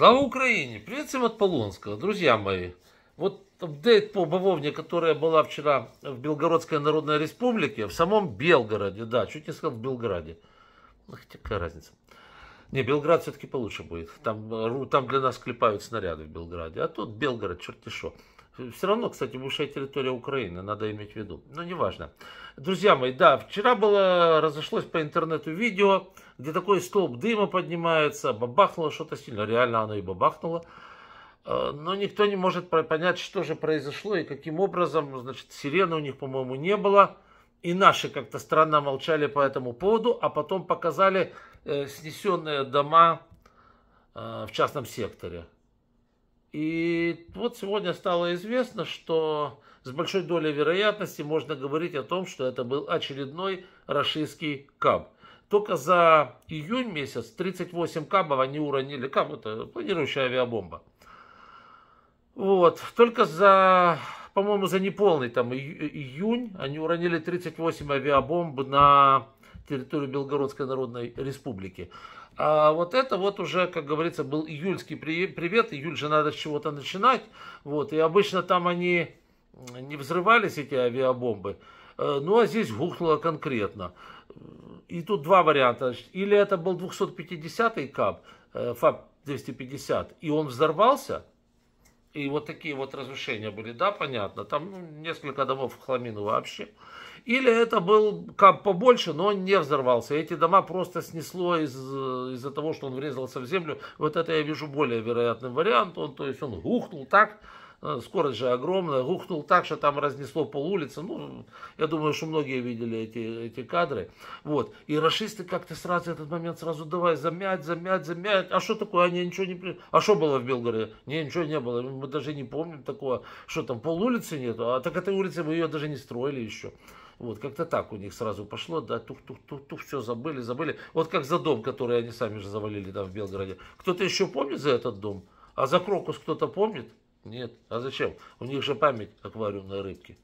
Слава Украине! Привет всем от Полонского, друзья мои. Вот апдейт по бавовне, которая была вчера в Белгородской Народной Республике, в самом Белгороде, да, чуть не сказал в Белграде. Ну, хотя какая разница. Не, Белград все-таки получше будет. Там, там для нас клепают снаряды в Белграде. А тут Белгород, черти шо. Все равно, кстати, бывшая территория Украины, надо иметь в виду. Но неважно. Друзья мои, да, вчера было, разошлось по интернету видео, где такой столб дыма поднимается, бабахнуло что-то сильно, реально оно и бабахнуло. Э, но никто не может понять, что же произошло и каким образом, значит, сирены у них, по-моему, не было. И наши как-то странно молчали по этому поводу, а потом показали э, снесенные дома э, в частном секторе. И вот сегодня стало известно, что с большой долей вероятности можно говорить о том, что это был очередной рашистский каб. Только за июнь месяц 38 кабов они уронили. Каб это планирующая авиабомба. Вот. Только за, по-моему, за неполный там июнь они уронили 38 авиабомб на территорию Белгородской Народной Республики. А вот это вот уже, как говорится, был июльский привет. Июль же надо с чего-то начинать. Вот. И обычно там они не взрывались, эти авиабомбы. Э, ну, а здесь гухнуло конкретно. И тут два варианта. Или это был 250-й КАП, э, ФАП-250, и он взорвался, и вот такие вот разрушения были, да, понятно. Там ну, несколько домов в Хламину вообще. Или это был как побольше, но он не взорвался. Эти дома просто снесло из- из-за того, что он врезался в землю. Вот это я вижу более вероятным вариантом. то есть он ухнул так, Э, скорость же огромная, гухнул так, что там разнесло пол улицы. Ну, я думаю, что многие видели эти, эти кадры. Вот. И расисты как-то сразу этот момент сразу давай замять, замять, замять. А что такое? Они ничего не... При... А что было в Белгороде? Не, ничего не было. Мы даже не помним такого, что там пол улицы нету. А так этой улицы мы ее даже не строили еще. Вот, как-то так у них сразу пошло, да, тух-тух-тух-тух, все забыли, забыли. Вот как за дом, который они сами же завалили там в Белгороде. Кто-то еще помнит за этот дом? А за Крокус кто-то помнит? Нет. А зачем? У них же память аквариумной рыбки.